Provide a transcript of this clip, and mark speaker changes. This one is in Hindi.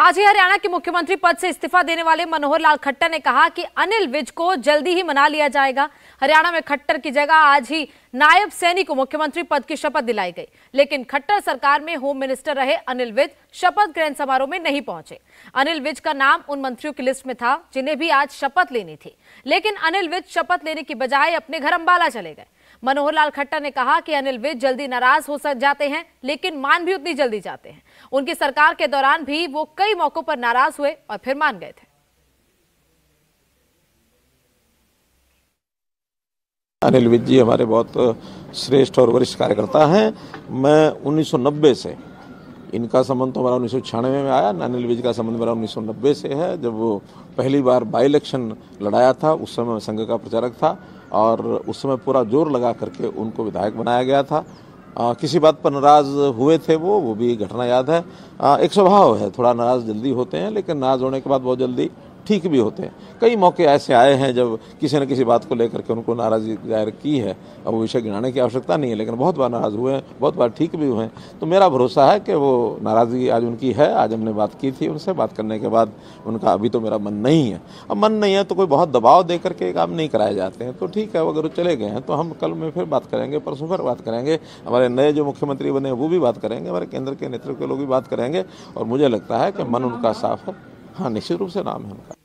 Speaker 1: आज ही हरियाणा के मुख्यमंत्री पद से इस्तीफा देने वाले मनोहर लाल खट्टर ने कहा कि अनिल विज को जल्दी ही मना लिया जाएगा हरियाणा में खट्टर की जगह आज ही नायब सैनी को मुख्यमंत्री पद की शपथ दिलाई गई लेकिन खट्टर सरकार में होम मिनिस्टर रहे अनिल विज शपथ ग्रहण समारोह में नहीं पहुंचे अनिल विज का नाम उन मंत्रियों की लिस्ट में था जिन्हें भी आज शपथ लेनी थी लेकिन अनिल विज शपथ लेने की बजाय अपने घर अम्बाला चले गए मनोहर लाल खट्टर ने कहा कि अनिल विज जल्दी नाराज हो सक जाते हैं लेकिन मान भी उतनी जल्दी जाते हैं उनकी सरकार के दौरान भी वो कई मौकों पर नाराज हुए और फिर मान गए थे
Speaker 2: अनिल विज जी हमारे बहुत श्रेष्ठ और वरिष्ठ कार्यकर्ता हैं मैं 1990 से इनका संबंध तो हमारा उन्नीस में आया अनिल विज का संबंध मेरा 1990 से है जब वो पहली बार बाई इलेक्शन लड़ाया था उस समय संघ का प्रचारक था और उस समय पूरा जोर लगा करके उनको विधायक बनाया गया था आ, किसी बात पर नाराज हुए थे वो वो भी घटना याद है आ, एक स्वभाव है थोड़ा नाराज जल्दी होते हैं लेकिन नाराज होने के बाद बहुत जल्दी ठीक भी होते हैं कई मौके ऐसे आए हैं जब किसी न किसी बात को लेकर के उनको नाराज़गी जाहिर की है अब वो विषय गिनाने की आवश्यकता नहीं है लेकिन बहुत बार नाराज़ हुए हैं बहुत बार ठीक भी हुए हैं तो मेरा भरोसा है कि वो नाराज़गी आज उनकी है आज हमने बात की थी उनसे बात करने के बाद उनका अभी तो मेरा मन नहीं है अब मन नहीं है तो कोई बहुत दबाव दे करके काम नहीं कराए जाते हैं तो ठीक है अगर वो चले गए हैं तो हम कल में फिर बात करेंगे परसों फिर बात करेंगे हमारे नए जो मुख्यमंत्री बने वो भी बात करेंगे हमारे केंद्र के नेतृत्व के लोग भी बात करेंगे और मुझे लगता है कि मन उनका साफ है हाँ निश्चित रूप से नाम है उनका